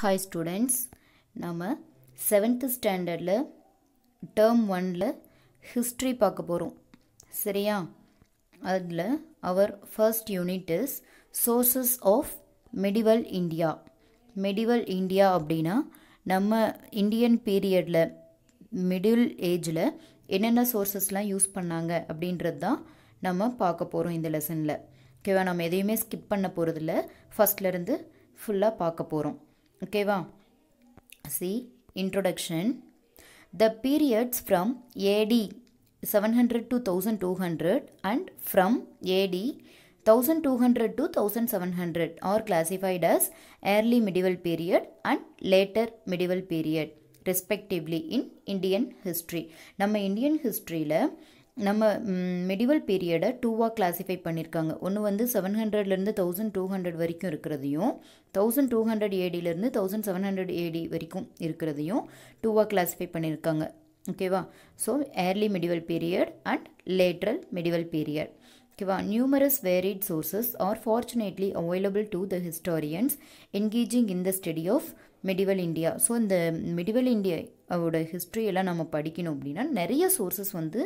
Hi students நம்ம seventh ஸ்டாண்டர்டில் term ஒனில் ஹிஸ்ட்ரி பார்க்க போகிறோம் சரியா அதில் அவர் first unit is sources of medieval India medieval India அப்படின்னா நம்ம இந்தியன் பீரியடில் மிடில் ஏஜில் என்னென்ன சோர்சஸ்லாம் யூஸ் பண்ணாங்க அப்படின்றது தான் நம்ம பார்க்க போகிறோம் இந்த லெசனில் ஓகேவா நம்ம எதையுமே ஸ்கிப் பண்ண போகிறதில்ல ஃபஸ்ட்லேருந்து ஃபுல்லாக பார்க்க போகிறோம் ஓகேவா see introduction the periods from AD seven hundred to thousand two hundred and from AD thousand two hundred to thousand seven hundred are classified as early medieval period and later medieval period respectively in Indian history நம்ம Indian ஹிஸ்ட்ரியில் நம்ம medieval பீரியடை டூவாக classify பண்ணியிருக்காங்க ஒன்று வந்து seven ஹண்ட்ரட்லேருந்து thousand two hundred வரைக்கும் இருக்கிறதையும் தௌசண்ட் டூ ஹண்ட்ரட் ஏடியிலேருந்து தௌசண்ட் செவன் ஹண்ட்ரட் ஏடி வரைக்கும் இருக்கிறதையும் டூவாக கிளாஸிஃபை பண்ணியிருக்காங்க ஓகேவா so early medieval period and lateral medieval period ஓகேவா numerous varied sources are fortunately available to the historians engaging in the study of medieval India so இந்த medieval India அவோட ஹிஸ்ட்ரியெல்லாம் நம்ம படிக்கணும் அப்படின்னா நிறைய சோர்ஸஸ் வந்து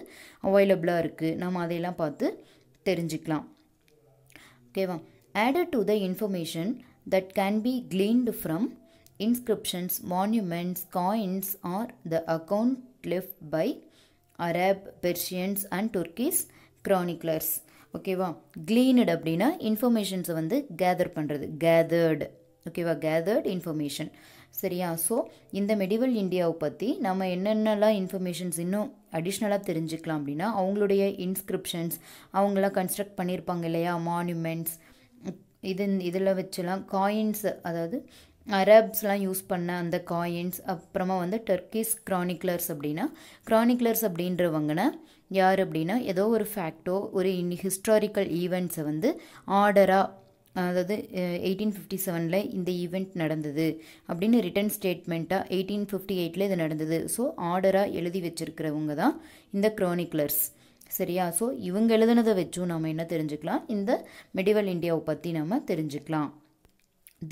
அவைலபிளாக இருக்குது நம்ம அதையெல்லாம் பார்த்து தெரிஞ்சுக்கலாம் ஓகேவா added to the information that can be gleaned from inscriptions monuments coins are the account left by Arab Persians and Turkish chroniclers ஓகேவா க்ளீனட் அப்படின்னா இன்ஃபர்மேஷன்ஸை வந்து கேதர் பண்ணுறது கேதர்டு ஓகேவா கேதர்ட் இன்ஃபர்மேஷன் சரியா ஸோ இந்த மெடிவல் இந்தியாவை பற்றி நம்ம என்னென்னலாம் இன்ஃபர்மேஷன்ஸ் இன்னும் அடிஷ்னலாக தெரிஞ்சுக்கலாம் அப்படின்னா அவங்களுடைய இன்ஸ்கிரிப்ஷன்ஸ் அவங்களாம் கன்ஸ்ட்ரக்ட் பண்ணியிருப்பாங்க இல்லையா மானுமெண்ட்ஸ் இது இதில் வச்செல்லாம் காயின்ஸ் அதாவது அரப்ஸ்லாம் யூஸ் பண்ண அந்த காயின்ஸ் அப்புறமா வந்து டர்க்கிஸ் க்ரானிக்லர்ஸ் அப்படின்னா க்ரானிக்லர்ஸ் அப்படின்றவங்கன்னா யார் அப்படின்னா ஏதோ ஒரு ஃபேக்டோ ஒரு ஹிஸ்டாரிக்கல் ஈவெண்ட்ஸை வந்து ஆர்டராக அதாவது எயிட்டீன் ஃபிஃப்டி செவனில் இந்த ஈவெண்ட் நடந்தது அப்படின்னு ரிட்டன் ஸ்டேட்மெண்ட்டாக எயிட்டீன் ஃபிஃப்டி எயிட்டில் இது நடந்தது ஸோ ஆர்டராக எழுதி வச்சுருக்கிறவங்க தான் இந்த க்ரோனிக்லர்ஸ் சரியா ஸோ இவங்க எழுதுனதை வச்சும் நம்ம என்ன தெரிஞ்சுக்கலாம் இந்த மெடிவல் இந்தியாவை பற்றி நம்ம தெரிஞ்சுக்கலாம்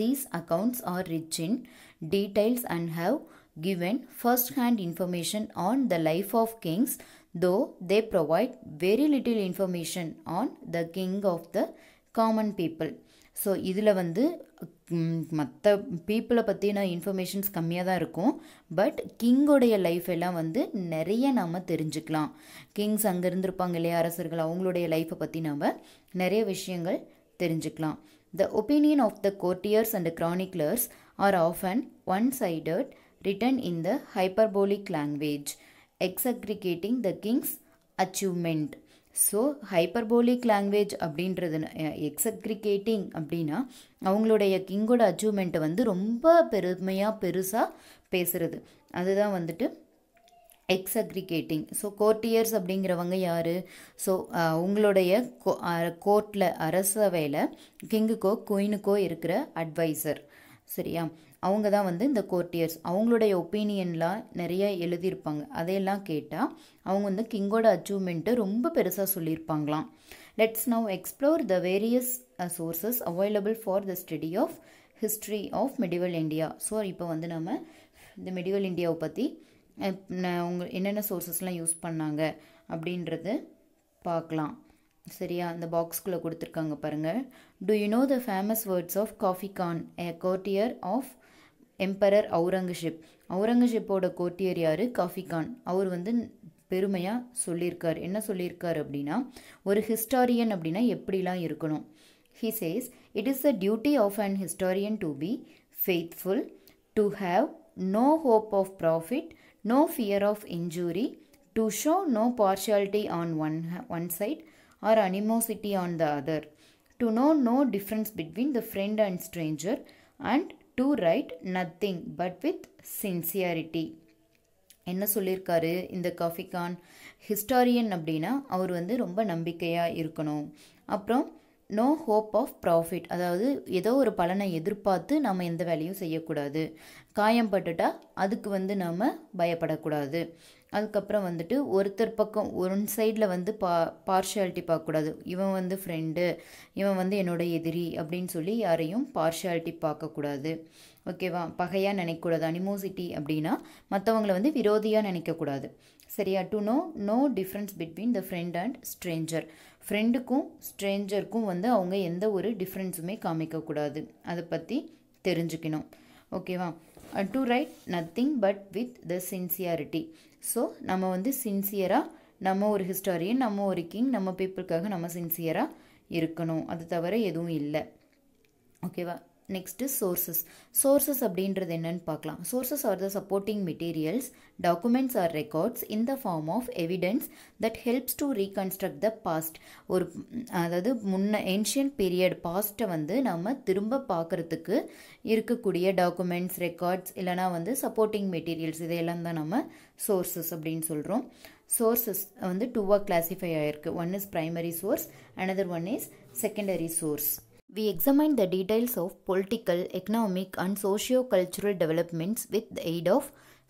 these accounts are rich in details and have given first hand information on the life of kings though they provide very little information on the king of the common people so இதில் வந்து மற்ற பீப்புளை பற்றின informations கம்மியாக தான் இருக்கும் but கிங்கோடைய life எல்லாம் வந்து நிறைய நாம் தெரிஞ்சுக்கலாம் கிங்ஸ் அங்கே இருந்திருப்பாங்க இல்லையா அரசர்கள் அவங்களுடைய லைஃப்பை பற்றி நாம் நிறைய விஷயங்கள் தெரிஞ்சுக்கலாம் the opinion of the courtiers and chroniclers are of and one sided written in the hyperbolic language exaggerating the king's achievement so hyperbolic language அப்படின்றது எக்ஸக்ரிகேட்டிங் அப்படின்னா அவங்களுடைய கிங்கோட அச்சீவ்மெண்ட்டை வந்து ரொம்ப பெருமையாக பெருசாக பேசுகிறது அதுதான் வந்துட்டு எக்ஸக்ரிகேட்டிங் ஸோ கோர்ட்டியர்ஸ் அப்படிங்கிறவங்க யார் ஸோ உங்களுடைய கோர்ட்டில் அரசவையில் கிங்குக்கோ குயினுக்கோ இருக்கிற அட்வைசர் சரியா அவங்க தான் வந்து இந்த கோர்ட்டியர்ஸ் அவங்களுடைய ஒப்பீனியன்லாம் நிறைய எழுதியிருப்பாங்க அதையெல்லாம் கேட்டால் அவங்க வந்து கிங்கோட அச்சீவ்மெண்ட்டு ரொம்ப பெருசாக சொல்லியிருப்பாங்களாம் let's now explore the various sources available for the study of history of medieval India so இப்போ வந்து நம்ம இந்த மெடிவல் இண்டியாவை பற்றி உங்க என்னென்ன சோர்சஸ்லாம் யூஸ் பண்ணாங்க அப்படின்றது பார்க்கலாம் சரியா அந்த பாக்ஸ்குள்ளே கொடுத்துருக்காங்க பாருங்கள் do you know the famous words of Khafi Khan a courtier of emperor Aurangzeb அவுரங்கசீப்போட கோட்டியர் யார் காஃபிகான் அவர் வந்து பெருமையாக சொல்லியிருக்கார் என்ன சொல்லியிருக்கார் அப்படின்னா ஒரு ஹிஸ்டாரியன் அப்படின்னா எப்படிலாம் இருக்கணும் he says it is the duty of an historian to be faithful to have no hope of profit no fear of injury to show no partiality on one one side or animosity on the other to know no difference between the friend and stranger and to write nothing but with sincerity என்ன சொல்லியிருக்காரு இந்த Khafi Khan historian அப்படின்னா அவர் வந்து ரொம்ப நம்பிக்கையாக இருக்கணும் அப்புறம் no hope of profit அதாவது ஏதோ ஒரு பலனை எதிர்பார்த்து நம்ம எந்த வேலையும் செய்யக்கூடாது காயம் பட்டுட்டா அதுக்கு வந்து நாம் பயப்படக்கூடாது அதுக்கப்புறம் வந்துட்டு ஒருத்தர் பக்கம் ஒரு சைடில் வந்து பா பார்ஷியாலிட்டி பார்க்கக்கூடாது இவன் வந்து ஃப்ரெண்டு இவன் வந்து என்னோட எதிரி அப்படின்னு சொல்லி யாரையும் பார்ஷியாலிட்டி பார்க்கக்கூடாது ஓகேவா பகையாக நினைக்கக்கூடாது அனிமோசிட்டி அப்படின்னா மற்றவங்களை வந்து விரோதியாக நினைக்கக்கூடாது சரியா to know no difference between the friend and stranger ஃப்ரெண்டுக்கும் ஸ்ட்ரேஞ்சருக்கும் வந்து அவங்க எந்த ஒரு டிஃப்ரென்ஸுமே காமிக்கக்கூடாது அதை பற்றி தெரிஞ்சுக்கணும் ஓகேவா to write nothing but with the sincerity so நம்ம வந்து சின்சியராக நம்ம ஒரு ஹிஸ்டாரியன் நம்ம ஒரு கிங் நம்ம பீப்புளுக்காக நம்ம சின்சியராக இருக்கணும் அது தவிர எதுவும் இல்லை ஓகேவா நெக்ஸ்ட்டு சோர்சஸ் சோர்சஸ் அப்படின்றது என்னன்னு பார்க்கலாம் sources are the supporting materials documents or records in the form of evidence that helps to reconstruct the past ஒரு அதாவது முன்ன ஏன்ஷியன்ட் பீரியட் பாஸ்ட்டை வந்து நம்ம திரும்ப பார்க்குறதுக்கு இருக்கக்கூடிய டாக்குமெண்ட்ஸ் ரெக்கார்ட்ஸ் இல்லைனா வந்து சப்போர்ட்டிங் மெட்டீரியல்ஸ் இதையெல்லாம் தான் நம்ம சோர்சஸ் அப்படின்னு சொல்கிறோம் சோர்சஸ் வந்து டூவாக கிளாஸிஃபை ஆகிருக்கு one is primary source another one is secondary source We examined the details of political, economic and socio-cultural developments with the aid of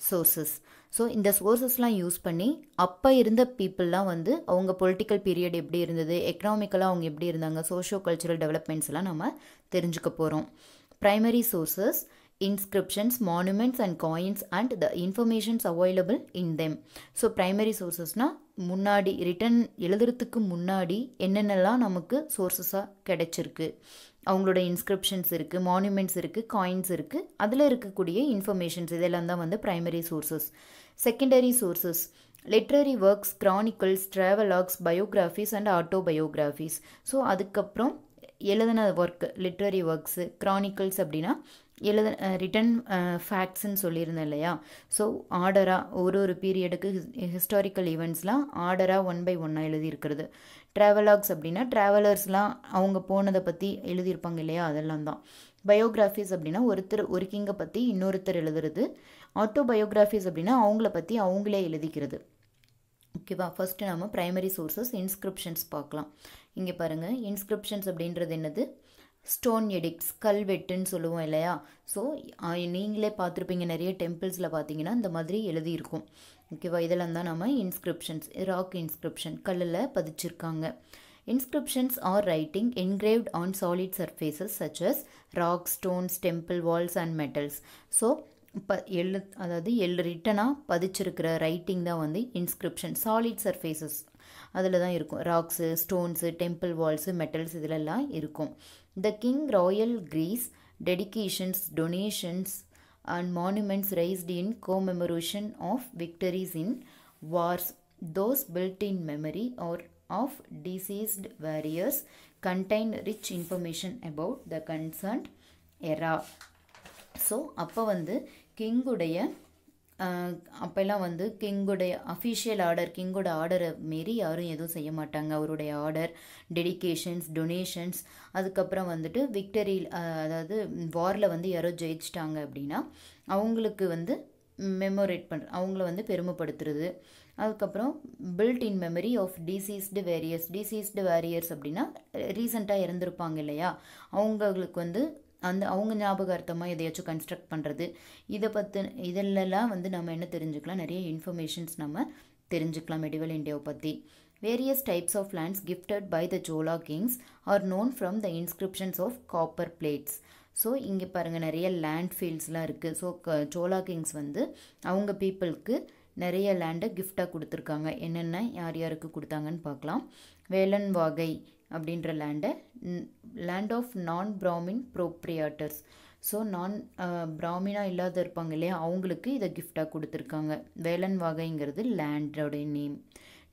sources so இந்த சோர்சஸ்லாம் யூஸ் பண்ணி அப்போ இருந்த பீப்புளெலாம் வந்து அவங்க பொலிட்டிக்கல் பீரியட் எப்படி இருந்தது எக்கனாமிக்கலாக அவங்க எப்படி இருந்தாங்க சோஷியோ கல்ச்சுரல் டெவலப்மெண்ட்ஸ்லாம் நம்ம தெரிஞ்சுக்க போகிறோம் primary sources inscriptions monuments and coins and the informations available in them so primary சோர்சஸ்னால் முன்னாடி ரிட்டன் எழுதுறதுக்கு முன்னாடி என்னென்னலாம் நமக்கு சோர்சஸாக கிடச்சிருக்கு அவங்களோட இன்ஸ்கிரிப்ஷன்ஸ் இருக்குது மானுமெண்ட்ஸ் இருக்குது காயின்ஸ் இருக்குது அதில் இருக்கக்கூடிய இன்ஃபர்மேஷன்ஸ் இதெல்லாம் தான் வந்து primary sources secondary sources literary works chronicles travelogues biographies and autobiographies so அதுக்கப்புறம் எழுதின ஒர்க்கு லிட்ரரி ஒர்க்ஸு க்ரானிக்கல்ஸ் அப்படின்னா எழுத ரிட்டன் ஃபேக்ட்ஸ்ன்னு சொல்லியிருந்தேன் இல்லையா ஸோ ஆர்டராக ஒரு ஒரு பீரியடுக்கு ஹிஸ்டாரிக்கல் ஈவெண்ட்ஸ்லாம் ஆர்டராக ஒன் பை ஒன்னாக எழுதியிருக்கிறது ட்ராவலாக்ஸ் அப்படின்னா ட்ராவலர்ஸ்லாம் அவங்க போனதை பற்றி எழுதியிருப்பாங்க இல்லையா அதெல்லாம் தான் பயோகிராஃபிஸ் அப்படின்னா ஒருத்தர் ஒரு கிங்கை பற்றி இன்னொருத்தர் எழுதுறது ஆட்டோ பயோகிராஃபிஸ் அப்படின்னா அவங்கள பற்றி அவங்களே எழுதிக்கிறது ஓகேவா ஃபஸ்ட்டு நம்ம ப்ரைமரி சோர்ஸஸ் இன்ஸ்கிரிப்ஷன்ஸ் பார்க்கலாம் இங்கே பாருங்கள் இன்ஸ்கிரிப்ஷன்ஸ் அப்படின்றது என்னது ஸ்டோன் எடிக்ட்ஸ் கல்வெட்டுன்னு சொல்லுவோம் இல்லையா ஸோ நீங்களே பார்த்துருப்பீங்க நிறைய டெம்பிள்ஸில் பார்த்தீங்கன்னா இந்த மாதிரி எழுதியிருக்கும் ஓகேவா இதெல்லாம் தான் நம்ம இன்ஸ்கிரிப்ஷன்ஸ் ராக் இன்ஸ்கிரிப்ஷன் கல்லில் பதிச்சிருக்காங்க inscriptions are writing engraved on solid surfaces such as rock stones temple walls and metals so ப எழு அதாவது எழு ரிட்டனாக பதிச்சிருக்கிற ரைட்டிங் தான் வந்து இன்ஸ்கிரிப்ஷன் சாலிட் சர்ஃபேசஸ் அதில் தான் இருக்கும் rocks stones temple walls metals இதிலெல்லாம் இருக்கும் The king royal Greece dedications, donations and monuments raised in commemoration of victories in wars, those built in memory or of deceased warriors contain rich information about the concerned era. So அப்போ king கிங்குடைய அப்போல்லாம் வந்து கிங்குடைய official order கிங்கோட ஆர்டரை மாரி யாரும் எதுவும் செய்ய மாட்டாங்க அவருடைய ஆர்டர் டெடிக்கேஷன்ஸ் டொனேஷன்ஸ் அதுக்கப்புறம் வந்துட்டு விக்டரி அதாவது வாரில் வந்து யாரோ ஜெயிச்சிட்டாங்க அப்படின்னா அவங்களுக்கு வந்து மெமோரேட் பண்ணுற அவங்கள வந்து பெருமைப்படுத்துறது அதுக்கப்புறம் built in memory of deceased warriors deceased warriors அப்படின்னா ரீசெண்டாக இறந்துருப்பாங்க இல்லையா அவங்களுக்கு வந்து அந்த அவங்க ஞாபகார்த்தமாக எதையாச்சும் கன்ஸ்ட்ரக்ட் பண்ணுறது இதை பற்றி இதெல்லாம் வந்து நம்ம என்ன தெரிஞ்சுக்கலாம் நிறைய இன்ஃபர்மேஷன்ஸ் நம்ம தெரிஞ்சுக்கலாம் மெடிவல் இண்டியாவை பற்றி various types of lands gifted by the Chola kings are known from the inscriptions of copper plates so இங்கே பாருங்கள் நிறைய லேண்ட் ஃபீல்ட்ஸ்லாம் இருக்குது ஸோ க ஜோலா கிங்ஸ் வந்து அவங்க பீப்புளுக்கு நிறைய லேண்டை கிஃப்டாக கொடுத்துருக்காங்க என்னென்ன யார் யாருக்கு கொடுத்தாங்கன்னு பார்க்கலாம் வேலன் வாகை அப்படின்ற லேண்டை லேண்ட் ஆஃப் நான் பிராமின் ப்ரோப்ரியேட்டர்ஸ் ஸோ நான் பிராமினாக இல்லாத இருப்பாங்க இல்லையா அவங்களுக்கு இதை கிஃப்டாக கொடுத்துருக்காங்க வேலன் வகைங்கிறது லேண்டோடைய நேம்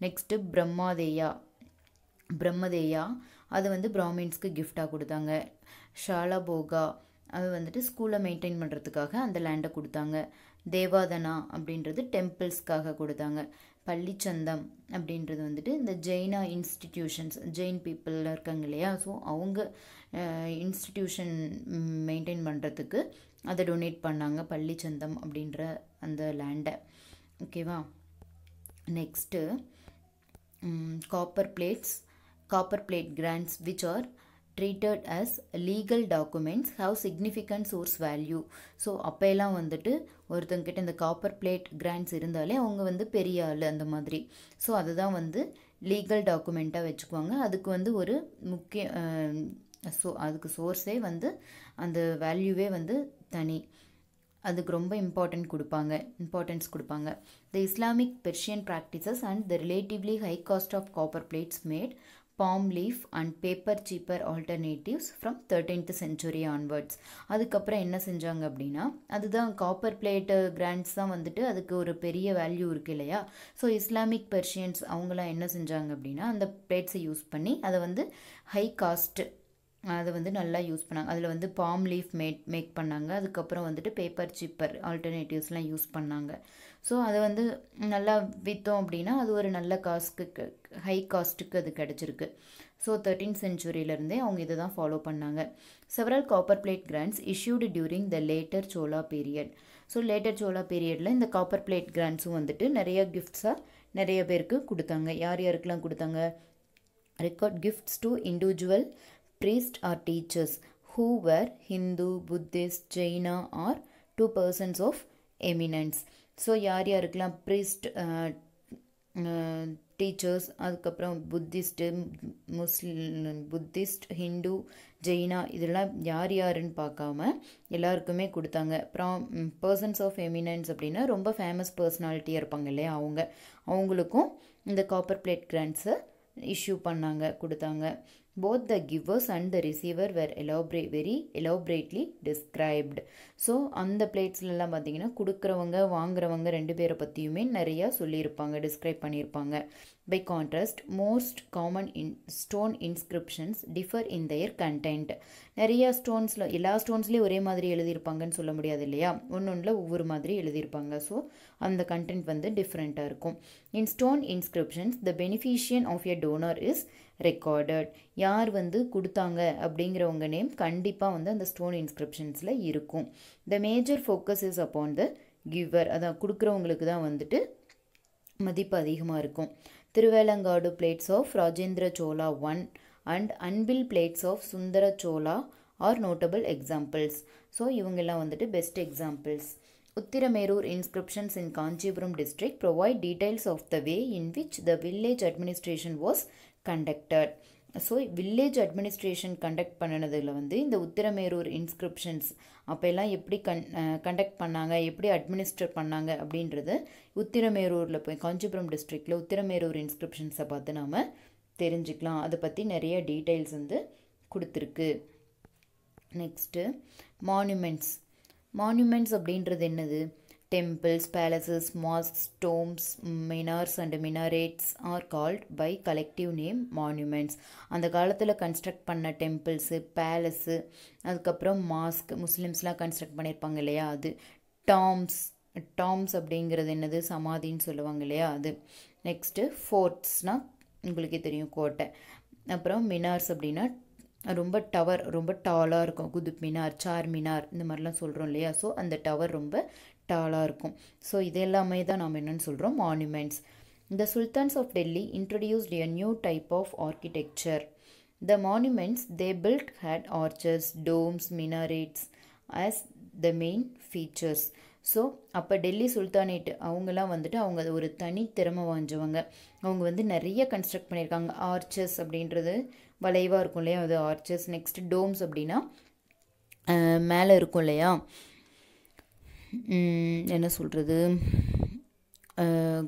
நெக்ஸ்ட்டு பிரம்மாதேயா பிரம்மதேயா அது வந்து பிராமின்ஸ்க்கு கிஃப்டாக கொடுத்தாங்க ஷாலாபோகா அது வந்துட்டு ஸ்கூலை மெயின்டைன் பண்ணுறதுக்காக அந்த லேண்டை கொடுத்தாங்க தேவாதனா அப்படின்றது டெம்பிள்ஸ்க்காக கொடுத்தாங்க பள்ளிச்சந்தம் அப்படின்றது வந்துட்டு இந்த ஜெயினா இன்ஸ்டிடியூஷன்ஸ் ஜெயின் பீப்புளில் இருக்காங்க இல்லையா ஸோ அவங்க இன்ஸ்டிடியூஷன் மெயின்டைன் பண்ணுறதுக்கு அதை டொனேட் பண்ணாங்க பள்ளிச்சந்தம் அப்படின்ற அந்த லேண்டை ஓகேவா next copper plates copper plate grants which are treated as legal documents have significant source value so அப்போயெல்லாம் வந்துட்டு ஒருத்தங்கிட்ட இந்த காப்பர் பிளேட் கிராண்ட்ஸ் இருந்தாலே அவங்க வந்து பெரிய ஆள் அந்த மாதிரி ஸோ அதை தான் வந்து லீகல் டாக்குமெண்ட்டாக வச்சுக்குவாங்க அதுக்கு வந்து ஒரு முக்கிய ஸோ அதுக்கு சோர்ஸே வந்து அந்த வேல்யூவே வந்து தனி அதுக்கு ரொம்ப இம்பார்ட்டன்ட் கொடுப்பாங்க இம்பார்ட்டன்ஸ் கொடுப்பாங்க the Islamic Persian practices and the relatively high cost of copper plates made palm leaf and paper cheaper alternatives from thirteenth century onwards அதுக்கப்புறம் என்ன செஞ்சாங்க அப்படின்னா அதுதான் காப்பர் பிளேட்டு கிராண்ட்ஸ் தான் வந்துட்டு அதுக்கு ஒரு பெரிய வேல்யூ இருக்குது இல்லையா ஸோ இஸ்லாமிக் பெர்ஷியன்ஸ் அவங்களாம் என்ன செஞ்சாங்க அப்படின்னா அந்த பிளேட்ஸை யூஸ் பண்ணி அதை வந்து ஹை காஸ்ட்டு அதை வந்து நல்லா யூஸ் பண்ணாங்க அதில் வந்து பாம் லீஃப் மேட் மேக் பண்ணாங்க அதுக்கப்புறம் வந்துட்டு பேப்பர் சிப்பர் ஆல்டர்னேட்டிவ்ஸ்லாம் யூஸ் பண்ணாங்க ஸோ அதை வந்து நல்லா விற்றோம் அப்படின்னா அது ஒரு நல்ல காஸ்க்கு ஹை காஸ்ட்டுக்கு அது கிடச்சிருக்கு ஸோ தேர்ட்டீன் செஞ்சுரியிலேருந்தே அவங்க இதை தான் ஃபாலோ பண்ணாங்க several copper plate grants issued during the later Chola period so later Chola பீரியடில் இந்த காப்பர் பிளேட் கிராண்ட்ஸும் வந்துட்டு நிறைய கிஃப்ட்ஸாக நிறைய பேருக்கு கொடுத்தாங்க யார் யாருக்கெல்லாம் கொடுத்தாங்க record gifts to individual priest or teachers who Hindu Buddhist Jaina or to persons of eminence so யார் யாருக்கெல்லாம் ப்ரீஸ்ட் டீச்சர்ஸ் uh, uh, அதுக்கப்புறம் Buddhist Muslim Buddhist Hindu Jaina இதெல்லாம் யார் யாருன்னு பார்க்காம எல்லாருக்குமே கொடுத்தாங்க அப்புறம் பர்சன்ஸ் ஆஃப் எமினன்ஸ் அப்படின்னா ரொம்ப ஃபேமஸ் பர்சனாலிட்டியாக இருப்பாங்க இல்லையா அவங்க அவங்களுக்கும் இந்த காப்பர் பிளேட் கிராண்ட்ஸை இஷ்யூ பண்ணாங்க கொடுத்தாங்க both the givers and the receiver were elaborate very elaborately described so அந்த பிளேட்ஸ்லலாம் பார்த்தீங்கன்னா கொடுக்குறவங்க வாங்குறவங்க ரெண்டு பேரை பற்றியுமே நிறையா சொல்லியிருப்பாங்க டிஸ்கிரைப் பண்ணியிருப்பாங்க by contrast most common in stone inscriptions differ in their content நிறையா ஸ்டோன்ஸில் எல்லா ஸ்டோன்ஸ்லேயும் ஒரே மாதிரி எழுதியிருப்பாங்கன்னு சொல்ல முடியாது இல்லையா ஒன்று ஒன்றில் ஒவ்வொரு மாதிரி எழுதியிருப்பாங்க ஸோ அந்த கண்டென்ட் வந்து டிஃப்ரெண்ட்டாக இருக்கும் in stone inscriptions the beneficiary of a donor is recorded யார் வந்து கொடுத்தாங்க அப்படிங்கிறவங்க நேம் கண்டிப்பாக வந்து அந்த ஸ்டோன் இன்ஸ்கிரிப்ஷன்ஸில் இருக்கும் the major focus is upon the giver அதான் கொடுக்குறவங்களுக்கு தான் வந்துட்டு மதிப்பு அதிகமாக இருக்கும் Thiruvalangadu plates of Rajendra Chola one and Anbil plates of Sundara Chola are notable examples so இவங்கெல்லாம் வந்துட்டு best examples Uthiramerur inscriptions in Kanchipuram district provide details of the way in which the village administration was conducted so village administration conduct பண்ணினதில் வந்து இந்த Uthiramerur inscriptions அப்போல்லாம் எப்படி கன் conduct பண்ணாங்க எப்படி administer பண்ணாங்க அப்படின்றது உத்திரமேரூரில் போய் காஞ்சிபுரம் டிஸ்ட்ரிக்டில் உத்திரமேரூர் இன்ஸ்கிரிப்ஷன்ஸை பார்த்து நாம் தெரிஞ்சுக்கலாம் அதை பற்றி நிறைய டீட்டெயில்ஸ் வந்து கொடுத்துருக்கு நெக்ஸ்ட்டு மானுமெண்ட்ஸ் மானுமெண்ட்ஸ் அப்படின்றது என்னது temples palaces mosques, tombs, minars and minarets are called by collective name monuments. அந்த காலத்தில் கன்ஸ்ட்ரக்ட் பண்ண டெம்பிள்ஸு பேலஸு அதுக்கப்புறம் மாஸ்க் முஸ்லீம்ஸ்லாம் கன்ஸ்ட்ரக்ட் பண்ணியிருப்பாங்க இல்லையா அது டாம்ஸ் டாம்ஸ் அப்படிங்கிறது என்னது சமாதின்னு சொல்லுவாங்க இல்லையா அது நெக்ஸ்ட்டு ஃபோர்ட்ஸ்னால் உங்களுக்கே தெரியும் கோட்டை அப்புறம் மினார்ஸ் அப்படின்னா ரொம்ப டவர் ரொம்ப டாலாக இருக்கும் குதுப் மினார் சார் மினார் இந்த மாதிரிலாம் சொல்கிறோம் இல்லையா ஸோ அந்த டவர் ரொம்ப டாலாக இருக்கும் ஸோ இது எல்லாமே தான் நாம் என்னென்னு சொல்கிறோம் monuments the sultans of Delhi introduced a new type of architecture the monuments they built had arches domes minarets as the main features so அப்போ டெல்லி சுல்தானேட் அவங்கெல்லாம் வந்துட்டு அவங்க ஒரு தனி திறமை வாஞ்சவங்க அவங்க வந்து நிறைய கன்ஸ்ட்ரக்ட் பண்ணியிருக்காங்க ஆர்ச்சர்ஸ் அப்படின்றது வளைவாக இருக்கும் இல்லையா அது ஆர்ச்சர்ஸ் நெக்ஸ்ட் டோம்ஸ் அப்படின்னா மேலே இருக்கும் இல்லையா என்ன சொல்கிறது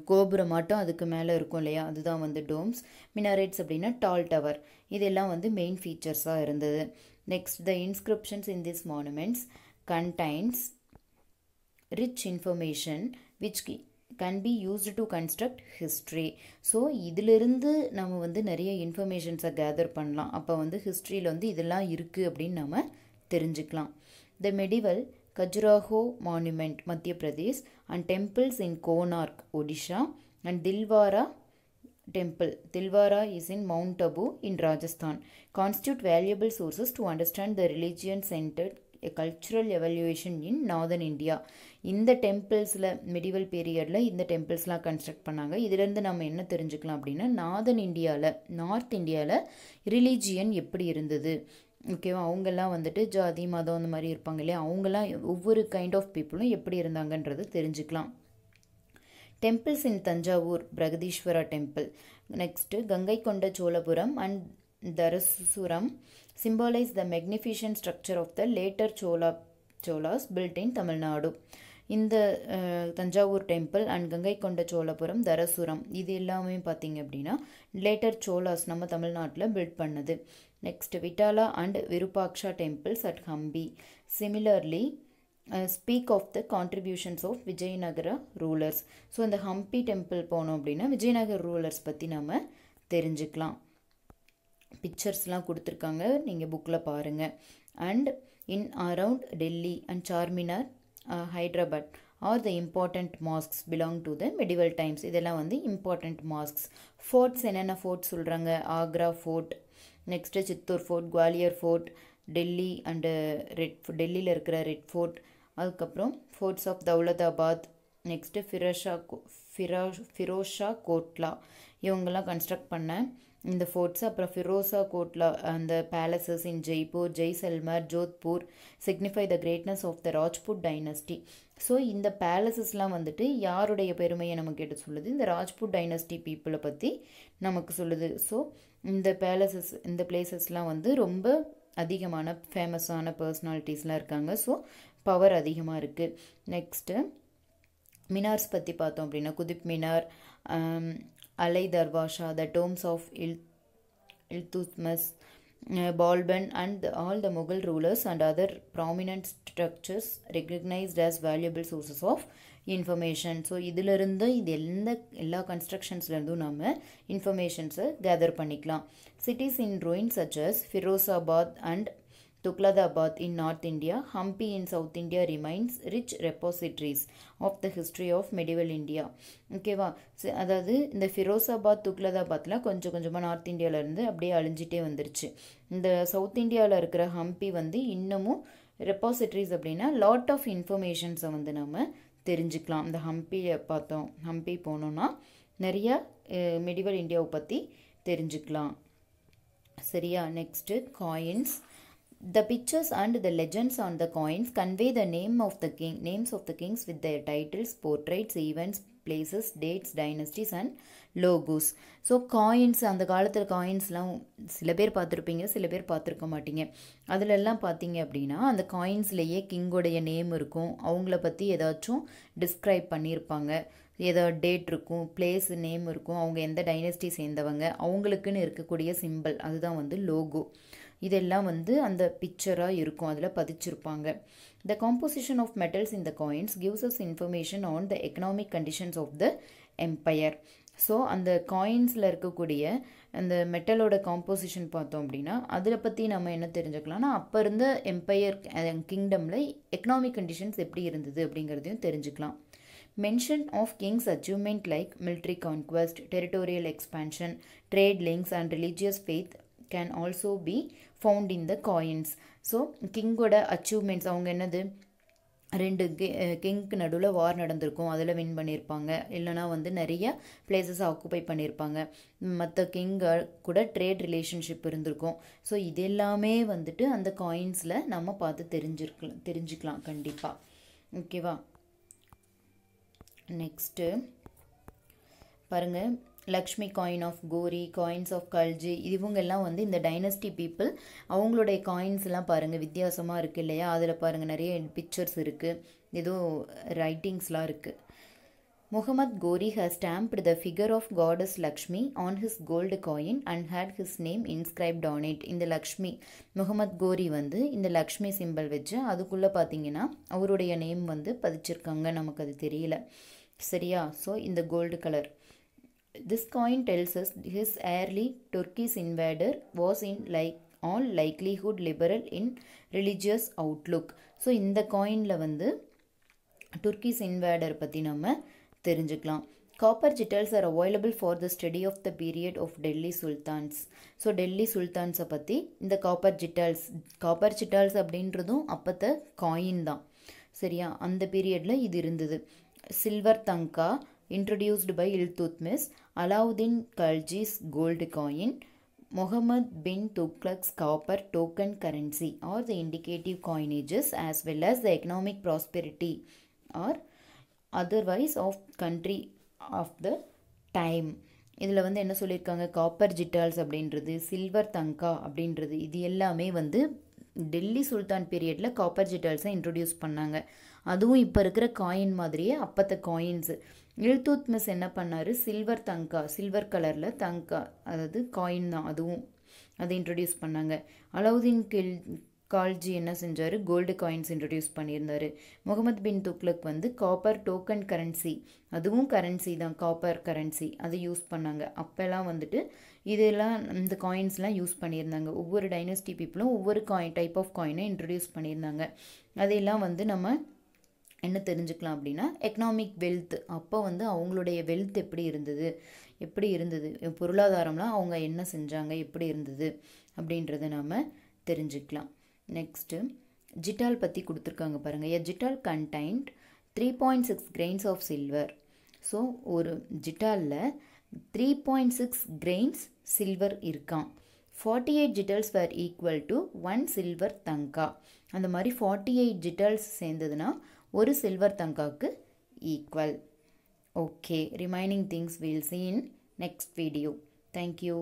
கோபுரம் மட்டும் அதுக்கு மேலே இருக்கும் இல்லையா அதுதான் வந்து டோம்ஸ் மினாரேட்ஸ் அப்படின்னா டால் டவர் இதெல்லாம் வந்து மெயின் ஃபீச்சர்ஸாக இருந்தது next the inscriptions in this monuments contains rich information which can be used to construct history so இதிலிருந்து நம்ம வந்து நிறைய இன்ஃபர்மேஷன்ஸை கேதர் பண்ணலாம் அப்போ வந்து ஹிஸ்ட்ரியில் வந்து இதெல்லாம் இருக்குது அப்படின்னு நம்ம தெரிஞ்சுக்கலாம் the medieval Khajuraho Monument, Madhya Pradesh, and temples in Konark, Odisha, and Dilwara Temple, Dilwara is in Mount Abu in Rajasthan, constitute valuable sources to understand the religion centered a cultural evaluation in northern India இந்த டெம்பிள்ஸில் medieval பீரியடில் இந்த டெம்பிள்ஸ்லாம் construct பண்ணாங்க இதுலேருந்து நம்ம என்ன தெரிஞ்சுக்கலாம் அப்படின்னா நார்தன் இந்தியாவில் நார்த் இந்தியாவில் ரிலீஜியன் எப்படி இருந்தது ஓகேவா அவங்கெல்லாம் வந்துட்டு ஜாதி மதம் அந்த மாதிரி இருப்பாங்க இல்லையா அவங்கெல்லாம் ஒவ்வொரு கைண்ட் ஆஃப் பீப்புளும் எப்படி இருந்தாங்கன்றது தெரிஞ்சுக்கலாம் temples in Thanjavur Brihadeeswara temple next Gangai Konda Cholapuram and Darasuram symbolise the magnification structure of the later Chola Cholas built in Tamil Nadu இந்த தஞ்சாவூர் டெம்பிள் அண்ட் கங்கை கொண்ட சோழபுரம் தரசுரம் இது எல்லாமே பார்த்தீங்க அப்படின்னா லேட்டர் சோலாஸ் நம்ம தமிழ்நாட்டில் பில்ட் பண்ணுது next Vittala and Virupaksha temples at Hampi similarly speak of the contributions of of rulers so இந்த Hampi temple போனோம் அப்படின்னா விஜயநகர் ரூலர்ஸ் பற்றி நம்ம தெரிஞ்சுக்கலாம் பிக்சர்ஸ்லாம் கொடுத்துருக்காங்க நீங்கள் புக்கில் பாருங்கள் and in around Delhi and Charminar Hyderabad are the important mosques belong to the medieval times இதெல்லாம் வந்து இம்பார்ட்டண்ட் மாஸ்க்ஸ் ஃபோர்ட்ஸ் என்னென்ன ஃபோர்ட்ஸ் சொல்கிறாங்க Agra fort next Chittor fort Gwalior fort Delhi and red டெல்லியில் இருக்கிற ரெட் ஃபோர்ட் அதுக்கப்புறம் forts of Daulatabad next Firoz Shah கோ ஃபிரா ஃபிரோஷா கோட்லா இவங்கெல்லாம் கன்ஸ்ட்ரக்ட் பண்ணேன் இந்த ஃபோர்ட்ஸ் அப்புறம் ஃபிரோஷா கோட்லா அந்த palaces in Jaipur Jaisalmer Jodhpur signify the greatness of the Rajput dynasty so இந்த பேலஸஸ்லாம் வந்துட்டு யாருடைய பெருமையை நம்ம கேட்டு சொல்லுது இந்த ராஜ்பூட் டைனஸ்டி பீப்புளை பற்றி நமக்கு சொல்லுது ஸோ இந்த பேலஸஸ் இந்த பிளேசஸ்லாம் வந்து ரொம்ப அதிகமான ஃபேமஸான பர்சனாலிட்டிஸ்லாம் இருக்காங்க ஸோ பவர் அதிகமாக இருக்குது நெக்ஸ்ட்டு மினார்ஸ் பற்றி பார்த்தோம் அப்படின்னா Qutub Minar Alai Darwaza the tombs of இல் Iltutmish Balban and the, all the Mughal rulers and other prominent structures recognized as valuable sources of information so இதிலிருந்து இது எந்த எல்லா கன்ஸ்ட்ரக்ஷன்ஸ்லேருந்தும் நம்ம இன்ஃபர்மேஷன்ஸை கேதர் பண்ணிக்கலாம் cities in ruins such as Firozabad and Tughlaqabad in north India Hampi in south India remains rich repositories of the history of medieval India. ஓகேவா அதாவது இந்த ஃபிரோசாபாத் துக்லதாபாத்தில் கொஞ்சம் கொஞ்சமாக நார்த் இந்தியாவிலேருந்து அப்படியே அழிஞ்சிட்டே வந்துருச்சு இந்த சவுத் இந்தியாவில் இருக்கிற ஹம்பி வந்து இன்னமும் ரெப்பாசிட்ரிஸ் அப்படின்னா லாட் ஆஃப் இன்ஃபர்மேஷன்ஸை வந்து நம்ம தெரிஞ்சுக்கலாம் இந்த ஹம்பியை பார்த்தோம் ஹம்பி போனோன்னா நிறையா மெடிவல் இந்தியாவை பற்றி தெரிஞ்சுக்கலாம் சரியா next coins the pictures and the legends on the coins convey the name of the king names of the kings with the titles portraits events, places dates dynasties and logos so coins அந்த காலத்தில் காயின்ஸ்லாம் சில பேர் பார்த்துருப்பீங்க சில பேர் பார்த்துருக்க மாட்டீங்க அதிலெல்லாம் பார்த்தீங்க அப்படின்னா அந்த காயின்ஸ்லேயே கிங்கோடைய நேம் இருக்கும் அவங்கள பற்றி ஏதாச்சும் டிஸ்கிரைப் பண்ணியிருப்பாங்க ஏதோ டேட் இருக்கும் பிளேஸ் நேம் இருக்கும் அவங்க எந்த டைனஸ்டி சேர்ந்தவங்க அவங்களுக்குன்னு இருக்கக்கூடிய சிம்பிள் அதுதான் வந்து லோகோ இதெல்லாம் வந்து அந்த பிக்சராக இருக்கும் அதில் பதிச்சிருப்பாங்க த காம்போசிஷன் ஆஃப் மெட்டல்ஸ் இந்த coins gives us information on the economic conditions of the empire so அந்த காயின்ஸில் இருக்கக்கூடிய அந்த மெட்டலோட காம்போசிஷன் பார்த்தோம் அப்படின்னா அதில் பற்றி நம்ம என்ன தெரிஞ்சுக்கலாம்னா அப்போ இருந்த எம்பையர் கிங்டமில் எக்கனாமிக் கண்டிஷன்ஸ் எப்படி இருந்தது அப்படிங்கிறதையும் தெரிஞ்சுக்கலாம் mention of kings achievement like military conquest territorial expansion trade links and religious faith can also be found in the coins so கிங்கோட அச்சீவ்மெண்ட்ஸ் அவங்க என்னது ரெண்டு கிங்க்கு நடுவில் வார் நடந்திருக்கும் அதில் வின் பண்ணியிருப்பாங்க இல்லைனா வந்து நிறைய பிளேசஸ் ஆக்குப்பை பண்ணியிருப்பாங்க மற்ற கிங்க கூட ட்ரேட் ரிலேஷன்ஷிப் இருந்திருக்கும் ஸோ இது எல்லாமே வந்துட்டு அந்த காயின்ஸில் நம்ம பார்த்து தெரிஞ்சிருக்கலாம் தெரிஞ்சுக்கலாம் கண்டிப்பாக ஓகேவா நெக்ஸ்ட்டு பாருங்கள் Lakshmi coin of Ghori coins of Khalji இவங்கெல்லாம் வந்து இந்த டைனஸ்டி பீப்புள் அவங்களுடைய காயின்ஸ்லாம் பாருங்கள் வித்தியாசமாக இருக்குது இல்லையா அதில் பாருங்கள் நிறைய பிக்சர்ஸ் இருக்குது ஏதோ ரைட்டிங்ஸ்லாம் இருக்குது Muhammad Ghori he stamped the figure of goddess Lakshmi on his gold coin and had his name inscribed on it இந்த லக்ஷ்மி முகமத் கோரி வந்து இந்த லக்ஷ்மி சிம்பிள் வச்சு அதுக்குள்ளே பார்த்தீங்கன்னா அவருடைய நேம் வந்து பதிச்சிருக்காங்க நமக்கு அது தெரியல சரியா ஸோ இந்த gold colour this coin tells us his early Turkish invader was in like all likelihood liberal in religious outlook so இந்த காயினில் வந்து டுர்கிஸ் இன்வேடர் பற்றி நம்ம தெரிஞ்சுக்கலாம் copper jitals are available for the study of the period of Delhi sultans so Delhi சுல்தான்ஸை பற்றி இந்த copper ஜிட்டல்ஸ் copper ஜிட்டல்ஸ் அப்படின்றதும் அப்போத்த காயின் தான் சரியா அந்த பீரியடில் இது இருந்தது silver tanka introduced by Iltutmis, Alauddin Khalji's gold coin, Mohammed bin Tughlaq's copper token currency or the indicative coinages as well as the economic prosperity or otherwise of country of the time. இதில் வந்து என்ன சொல்லியிருக்காங்க copper ஜிட்டால்ஸ் அப்படின்றது silver தங்கா அப்படின்றது இது எல்லாமே வந்து டெல்லி சுல்தான் பீரியடில் காப்பர் ஜிட்டால்ஸை இன்ட்ரடியூஸ் பண்ணாங்க அதுவும் இப்போ இருக்கிற காயின் மாதிரியே அப்பத்த காயின்ஸு இல்துத்மிஸ் என்ன பண்ணார் சில்வர் தங்கா சில்வர் கலரில் தங்கா அதாவது காயின் தான் அதுவும் அதை இன்ட்ரடியூஸ் பண்ணாங்க அலவுதீன் கில் கால்ஜி என்ன செஞ்சார் கோல்டு காயின்ஸ் இன்ட்ரடியூஸ் பண்ணியிருந்தார் முகமது பின் துக்லக் வந்து காப்பர் டோக்கன் கரன்சி அதுவும் கரன்சி தான் காப்பர் கரன்சி அதை யூஸ் பண்ணாங்க அப்போல்லாம் வந்துட்டு இதெல்லாம் இந்த காயின்ஸ்லாம் யூஸ் பண்ணியிருந்தாங்க ஒவ்வொரு டைனஸ்டி பீப்புளும் ஒவ்வொரு காயின் டைப் ஆஃப் காயினை இன்ட்ரடியூஸ் பண்ணியிருந்தாங்க அதையெல்லாம் வந்து நம்ம என்ன தெரிஞ்சுக்கலாம் அப்படின்னா எக்கனாமிக் வெல்த் அப்போ வந்து அவங்களுடைய வெல்த் எப்படி இருந்தது எப்படி இருந்தது பொருளாதாரம்லாம் அவங்க என்ன செஞ்சாங்க எப்படி இருந்தது அப்படின்றத நாம் தெரிஞ்சுக்கலாம் நெக்ஸ்ட்டு ஜிட்டால் பற்றி கொடுத்துருக்காங்க பாருங்கள் a jital contained three point six grains of silver so ஒரு ஜிட்டாலில் three point six grains silver இருக்கான் forty eight jitals were equal to one silver tanka அந்த மாதிரி ஃபார்ட்டி எயிட் ஜிட்டல்ஸ் சேர்ந்ததுன்னா ஒரு சில்வர் தங்காவுக்கு equal okay remaining things we'll see in next video thank you